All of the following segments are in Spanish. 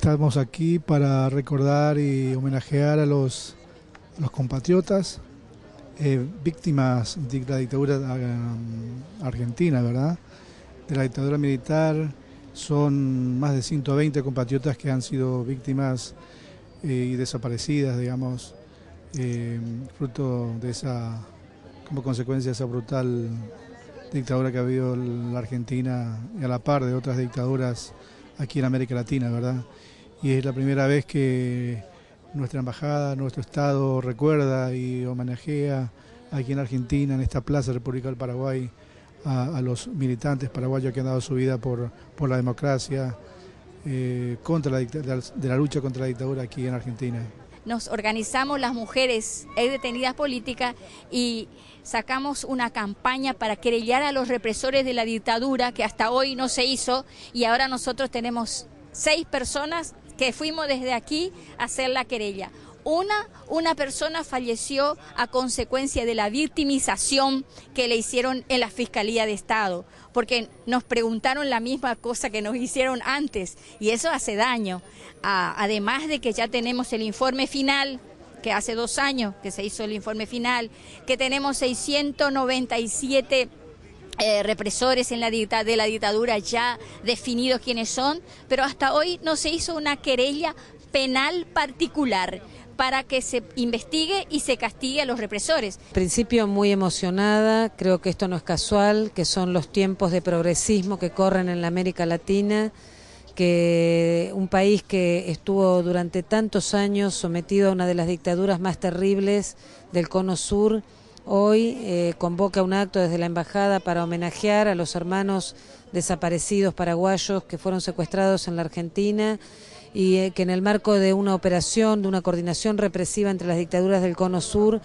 Estamos aquí para recordar y homenajear a los, compatriotas eh, víctimas de la dictadura um, argentina, ¿verdad? De la dictadura militar. Son más de 120 compatriotas que han sido víctimas eh, y desaparecidas, digamos, eh, fruto de esa, como consecuencia de esa brutal dictadura que ha habido en la Argentina y a la par de otras dictaduras aquí en América Latina, ¿verdad? Y es la primera vez que nuestra embajada, nuestro Estado recuerda y homenajea aquí en Argentina, en esta Plaza República del Paraguay, a, los militantes paraguayos que han dado su vida por, la democracia, eh, contra de la lucha contra la dictadura aquí en Argentina nos organizamos las mujeres detenidas políticas y sacamos una campaña para querellar a los represores de la dictadura que hasta hoy no se hizo y ahora nosotros tenemos seis personas que fuimos desde aquí a hacer la querella. Una, una persona falleció a consecuencia de la victimización que le hicieron en la Fiscalía de Estado, porque nos preguntaron la misma cosa que nos hicieron antes y eso hace daño. además de que ya tenemos el informe final que hace dos años que se hizo el informe final, que tenemos 697 eh, represores en de la dictadura ya definidos quiénes son, pero hasta hoy no se hizo una querella penal particular para que se investigue y se castigue a los represores. En principio muy emocionada, creo que esto no es casual, que son los tiempos de progresismo que corren en la América Latina que un país que estuvo durante tantos años sometido a una de las dictaduras más terribles del Cono Sur, hoy eh, convoca un acto desde la embajada para homenajear a los hermanos desaparecidos paraguayos que fueron secuestrados en la Argentina y eh, que en el marco de una operación, de una coordinación represiva entre las dictaduras del Cono Sur,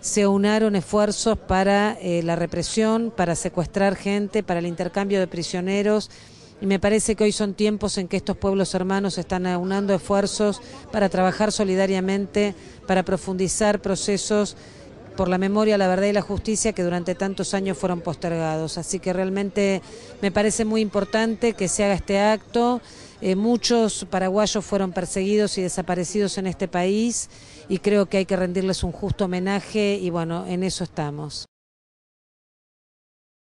se unaron esfuerzos para eh, la represión, para secuestrar gente, para el intercambio de prisioneros. Y me parece que hoy son tiempos en que estos pueblos hermanos están aunando esfuerzos para trabajar solidariamente, para profundizar procesos por la memoria, la verdad y la justicia que durante tantos años fueron postergados. Así que realmente me parece muy importante que se haga este acto. Eh, muchos paraguayos fueron perseguidos y desaparecidos en este país y creo que hay que rendirles un justo homenaje y bueno, en eso estamos.